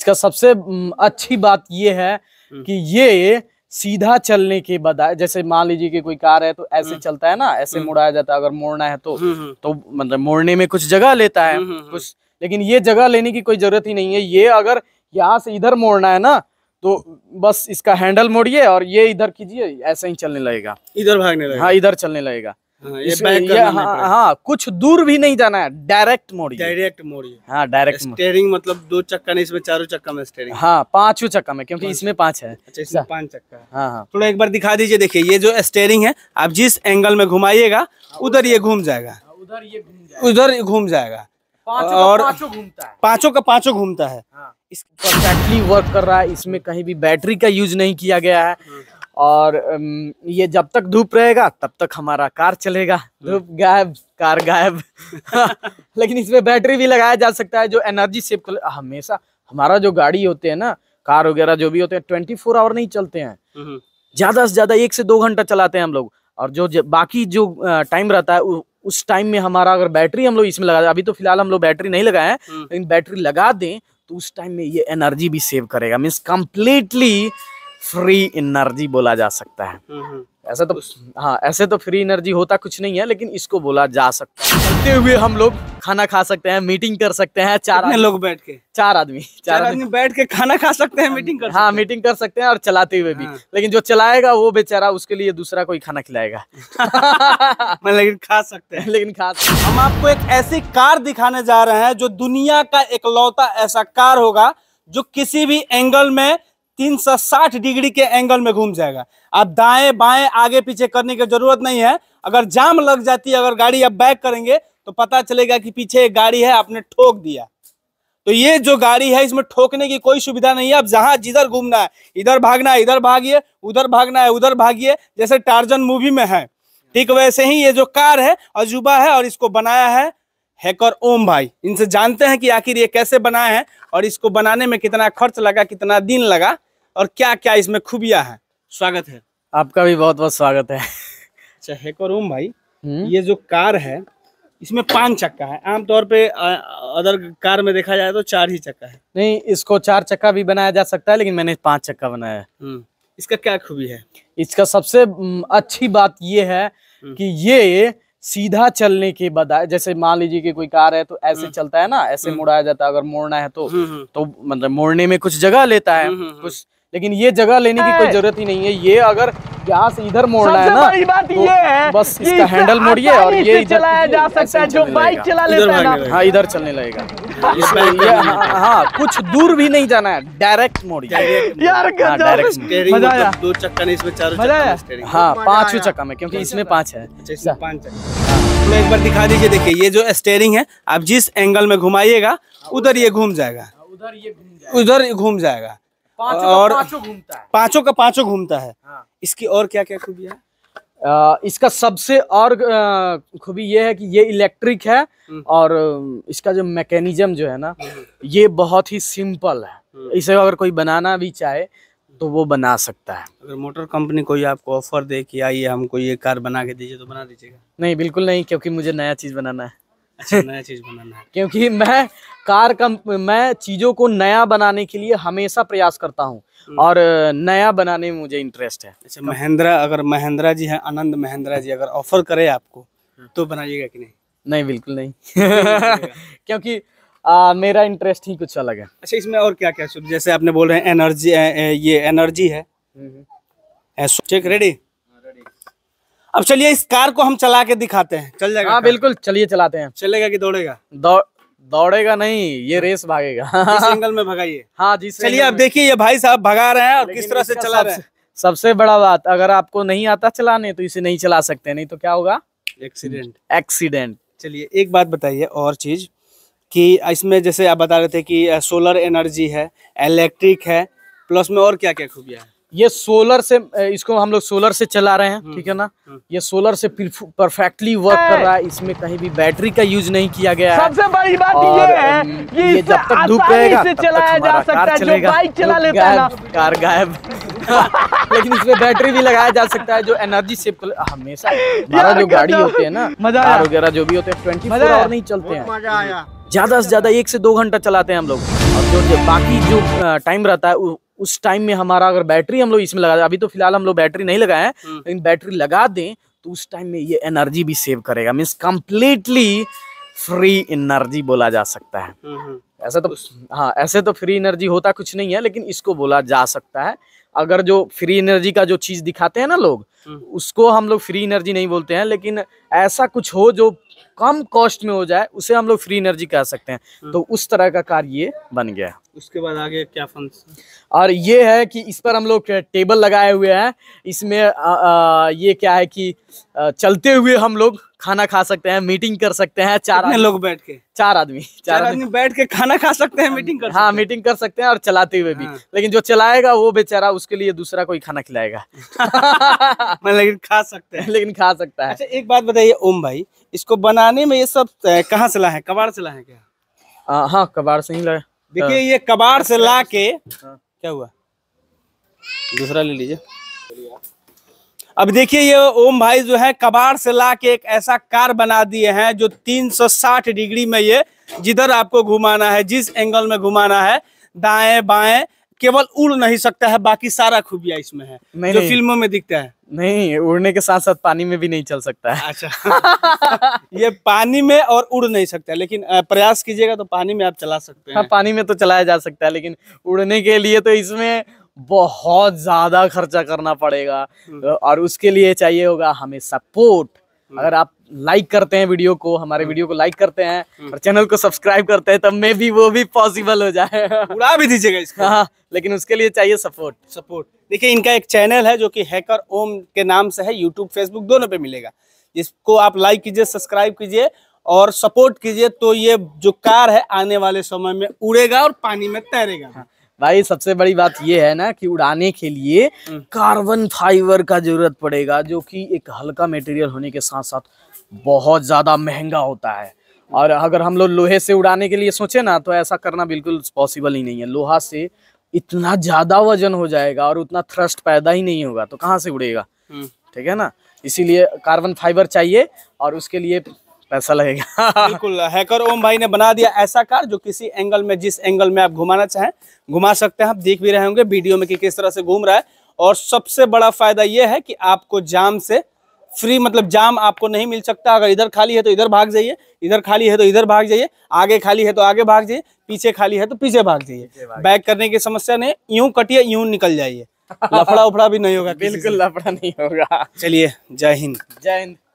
इसका सबसे अच्छी बात ये है हम्म। कि ये सीधा चलने के बजाय जैसे मान लीजिए कि कोई कार है तो ऐसे हम्म। चलता है ना ऐसे हम्म। मुड़ाया जाता है अगर मोड़ना है तो तो मतलब मोड़ने में कुछ जगह लेता है कुछ लेकिन ये जगह लेने की कोई जरूरत ही नहीं है ये अगर यहाँ से इधर मोड़ना है ना तो बस इसका हैंडल मोड़िए और ये इधर कीजिए ऐसे ही चलने लगेगा इधर भागने लगेगा हाँ इधर चलने लगेगा हाँ, ये बैक ये, हाँ, हाँ कुछ दूर भी नहीं जाना है डायरेक्ट मोड़ी डायरेक्ट मोड़ी हाँ डायरेक्ट स्टेयरिंग मतलब दो चक्का नहीं इसमें चारों चक्का में स्टेयरिंग हाँ पांचों चक्का में क्योंकि इसमें पांच है अच्छा पांच चक्का है हाँ हाँ थोड़ा एक बार दिखा दीजिए देखिए ये जो स्टेयरिंग है आप जिस एंगल में घुमाइएगा उधर ये घूम जाएगा हाँ, उधर ये उधर घूम जाएगा और पांचों का पांचों घूमता है हाँ। इसका वर्क कर रहा है इसमें कहीं भी बैटरी का यूज नहीं किया गया है हाँ। और ये जब तक धूप रहेगा तब तक हमारा कार चलेगा धूप गायब कार गायब लेकिन इसमें बैटरी भी लगाया जा सकता है जो एनर्जी सेव कर हमेशा हमारा जो गाड़ी होते हैं ना कार वगैरह जो भी होते हैं ट्वेंटी फोर आवर नहीं चलते हैं हम्म। ज्यादा से ज्यादा एक से दो घंटा चलाते हैं हम लोग और जो, बाकी जो टाइम रहता है उस टाइम में हमारा अगर बैटरी हम लोग इसमें लगा अभी तो फिलहाल हम लोग बैटरी नहीं लगाए हम्म। लेकिन बैटरी लगा दें तो उस टाइम में ये एनर्जी भी सेव करेगा मीन्स कम्प्लीटली फ्री एनर्जी बोला जा सकता है हम्म, हम्म। ऐसा तो हाँ ऐसे तो फ्री एनर्जी होता कुछ नहीं है लेकिन इसको बोला जा सकता है चलते हुए हम लोग खाना खा सकते हैं मीटिंग कर सकते हैं चार लोग बैठ के चार आदमी चार आदमी बैठ के खाना खा सकते हैं मीटिंग कर हाँ मीटिंग कर सकते हैं और चलाते हुए भी हाँ। लेकिन जो चलाएगा वो बेचारा उसके लिए दूसरा कोई खाना खिलाएगा लेकिन खा सकते हैं लेकिन खा सकते हम आपको एक ऐसी कार दिखाने जा रहे हैं जो दुनिया का इकलौता ऐसा कार होगा जो किसी भी एंगल में 360 डिग्री के एंगल में घूम जाएगा आप दाएं बाएं आगे पीछे करने की जरूरत नहीं है अगर जाम लग जाती है अगर गाड़ी आप बैक करेंगे तो पता चलेगा कि पीछे एक गाड़ी है आपने ठोक दिया तो ये जो गाड़ी है इसमें ठोकने की कोई सुविधा नहीं है आप जहां जिधर घूमना है इधर भागना है इधर भागिए उधर भागना है उधर भागिए जैसे टार्जन मूवी में है ठीक वैसे ही ये जो कार है अजूबा है और इसको बनाया है हैकर ओम भाई इनसे जानते हैं कि आखिर ये कैसे बनाए हैं और इसको बनाने में कितना खर्च लगा कितना दिन लगा और क्या क्या इसमें खूबियाँ हैं स्वागत है आपका भी बहुत बहुत स्वागत है अच्छा हैकर ओम भाई हम्म? ये जो कार है इसमें पांच चक्का है आमतौर पे अदर कार में देखा जाए तो चार ही चक्का है नहीं इसको चार चक्का भी बनाया जा सकता है लेकिन मैंने पांच चक्का बनाया है हम्म, इसका क्या खूबी है इसका सबसे अच्छी बात ये है हम्म। कि ये सीधा चलने के बजाय जैसे मान लीजिए कि कोई कार है तो ऐसे हम्म। चलता है ना ऐसे हम्म। मुड़ाया जाता है अगर मोड़ना है तो हम्म, तो मतलब मोड़ने में कुछ जगह लेता है कुछ लेकिन ये जगह लेने की कोई जरूरत ही नहीं है ये अगर यहाँ से इधर मोड़ना है ना बड़ी बात तो ये है बस इसका हैंडल मोड़िए और ये चलाया जा सकता है जो बाइक चला लेता है ना हाँ इधर चलने लगेगा इसमें हाँ, हाँ कुछ दूर भी नहीं जाना है डायरेक्ट मोड़िए यार हाँ, मतलब दो चक्का नहीं इसमें चारों चक्का हाँ पांचवे चक्का में क्योंकि अच्छा, इसमें अच्छा। पांच है अच्छा, एक बार दिखा दीजिए देखिए ये जो स्टेयरिंग है आप जिस एंगल में घुमाइएगा हाँ, उधर ये घूम जाएगा उधर ये घूम जाएगा उधर घूम जाएगा और घूमता है पांचों का पांचों घूमता है हाँ। इसकी और क्या क्या खूबी है इसका सबसे और खूबी ये है कि ये इलेक्ट्रिक है हम्म। और इसका जो मैकेनिज्म जो है ना हम्म। ये बहुत ही सिंपल है हम्म। इसे अगर कोई बनाना भी चाहे तो वो बना सकता है अगर मोटर कंपनी कोई आपको ऑफर दे कि आइए हमको ये कार बना के दीजिए तो बना दीजिएगा नहीं बिल्कुल नहीं क्योंकि मुझे नया चीज़ बनाना है अच्छा, नया चीज बनाना है क्योंकि मैं कार कम मैं चीजों को नया बनाने के लिए हमेशा प्रयास करता हूँ हम्म। और नया बनाने में मुझे इंटरेस्ट है अच्छा महिंद्रा अगर महिंद्रा जी है आनंद महिंद्रा जी अगर ऑफर करे आपको हम्म। तो बनाइएगा कि नहीं नहीं बिल्कुल नहीं क्योंकि आ, मेरा इंटरेस्ट ही कुछ अलग है अच्छा इसमें और क्या क्या जैसे आपने बोल रहे हैं एनर्जी ये एनर्जी है रेडी हम्म। अब चलिए इस कार को हम चला के दिखाते हैं चल जाएगा हाँ बिल्कुल चलिए चलाते हैं चलेगा कि दौड़ेगा दौड़ेगा नहीं ये रेस भागेगा सिंगल में भगाइए हाँ जी चलिए आप देखिए ये भाई साहब भगा रहे हैं और किस तरह से चला रहे हैं सबसे बड़ा बात अगर आपको नहीं आता चलाने तो इसे नहीं चला सकते नहीं तो क्या होगा एक्सीडेंट एक्सीडेंट चलिए एक बात बताइए और चीज कि इसमें जैसे आप बता रहे थे कि सोलर एनर्जी है इलेक्ट्रिक है प्लस में और क्या क्या खूबियाँ हैं ये सोलर से इसको हम लोग सोलर से चला रहे हैं हम्म, ठीक है ना हम्म। ये सोलर से परफेक्टली वर्क कर रहा है इसमें कहीं भी बैटरी का यूज नहीं किया गया है सबसे बड़ी बात ये है कि ये जब तक धूप रहेगा तब चलाया जा सकता है जो बाइक चला लेता है कार गायब लेकिन इसमें बैटरी भी लगाया जा सकता है जो एनर्जी सेव हमेशा हमारा जो गाड़ी होती है ना कार वगैरह जो भी होते हैं ट्वेंटी फोर आवर नहीं चलते हैं ज्यादा से ज्यादा एक से दो घंटा चलाते हैं हम लोग और जो बाकी जो टाइम रहता है उस टाइम में हमारा अगर बैटरी हम लोग इसमें लगा अभी तो फिलहाल हम लोग बैटरी नहीं लगाए हम्म। लेकिन बैटरी लगा दें तो उस टाइम में ये एनर्जी भी सेव करेगा मीन्स कम्प्लीटली फ्री एनर्जी बोला जा सकता है हम्म, हम्म। ऐसा तो हाँ ऐसे तो फ्री एनर्जी होता कुछ नहीं है लेकिन इसको बोला जा सकता है अगर जो फ्री एनर्जी का जो चीज दिखाते हैं ना लोग उसको हम लोग फ्री एनर्जी नहीं बोलते हैं लेकिन ऐसा कुछ हो जो कम कॉस्ट में हो जाए उसे हम लोग फ्री एनर्जी कह सकते हैं तो उस तरह का कार्य ये बन गया उसके बाद आगे क्या फंक्शन और ये है कि इस पर हम लोग टेबल लगाए हुए हैं इसमें आ, आ, ये क्या है कि चलते हुए हम लोग खाना खा सकते हैं मीटिंग कर सकते हैं चार लोग बैठ के चार आदमी चार आदमी बैठ के खाना खा सकते हैं मीटिंग कर हाँ मीटिंग कर सकते हैं और चलाते हुए भी हाँ। लेकिन जो चलाएगा वो बेचारा उसके लिए दूसरा कोई खाना खिलाएगा लेकिन खा सकते हैं लेकिन खा सकता है अच्छा एक बात बताइए ओम भाई इसको बनाने में ये सब कहाँ से लाए कबाड़ से लाए क्या हाँ कबाड़ से ही लाए देखिए हाँ। ये कबाड़ से ला के हाँ। क्या हुआ दूसरा ले लीजिए अब देखिए ये ओम भाई जो है कबाड़ से ला के एक ऐसा कार बना दिए हैं जो 360 डिग्री में ये जिधर आपको घुमाना है जिस एंगल में घुमाना है दाएं बाएं केवल उड़ नहीं सकता है बाकी सारा खूबिया इसमें है नहीं, जो फिल्मों में दिखता है नहीं उड़ने के साथ साथ पानी में भी नहीं चल सकता है अच्छा ये पानी में और उड़ नहीं सकता है लेकिन प्रयास कीजिएगा तो पानी में आप चला सकते हाँ, हैं हाँ, पानी में तो चलाया जा सकता है लेकिन उड़ने के लिए तो इसमें बहुत ज्यादा खर्चा करना पड़ेगा हम्म। और उसके लिए चाहिए होगा हमें सपोर्ट हम्म। अगर आप लाइक करते हैं वीडियो को हमारे वीडियो हाँ। को लाइक करते हैं हाँ। और चैनल को सब्सक्राइब करते हैं तब मे भी वो भी पॉसिबल हो जाए उड़ा भी दीजिएगा इसको हाँ लेकिन उसके लिए चाहिए सपोर्ट सपोर्ट देखिए इनका एक चैनल है जो कि हैकर ओम के नाम से है यूट्यूब फेसबुक दोनों पे मिलेगा जिसको आप लाइक कीजिए सब्सक्राइब कीजिए और सपोर्ट कीजिए तो ये जो कार है आने वाले समय में उड़ेगा और पानी में तैरेगा हाँ, भाई सबसे बड़ी बात ये है ना कि उड़ाने के लिए कार्बन हम्म। फाइबर का जरूरत पड़ेगा जो कि एक हल्का मटेरियल होने के साथ साथ बहुत ज़्यादा महंगा होता है और अगर हम लोग लोहे से उड़ाने के लिए सोचे ना तो ऐसा करना बिल्कुल पॉसिबल ही नहीं है लोहा से इतना ज़्यादा वजन हो जाएगा और उतना थ्रस्ट पैदा ही नहीं होगा तो कहाँ से उड़ेगा हम्म। ठीक है ना इसीलिए कार्बन फाइबर चाहिए और उसके लिए पैसा लगेगा बिल्कुल हैकर ओम भाई ने बना दिया ऐसा कार जो किसी एंगल में जिस एंगल में आप घुमाना चाहें घुमा सकते हैं आप देख भी रहे होंगे वीडियो में कि किस तरह से घूम रहा है और सबसे बड़ा फायदा यह है कि आपको जाम से फ्री मतलब जाम आपको नहीं मिल सकता अगर इधर खाली है तो इधर भाग जाइए इधर खाली है तो इधर भाग जाइए आगे खाली है तो आगे भाग जाइए पीछे खाली है तो पीछे भाग जाइए बैक करने की समस्या नहीं यूं कटिए यूं निकल जाइए लफड़ा उफड़ा भी नहीं होगा बिल्कुल लफड़ा नहीं होगा चलिए जय हिंद जय हिंद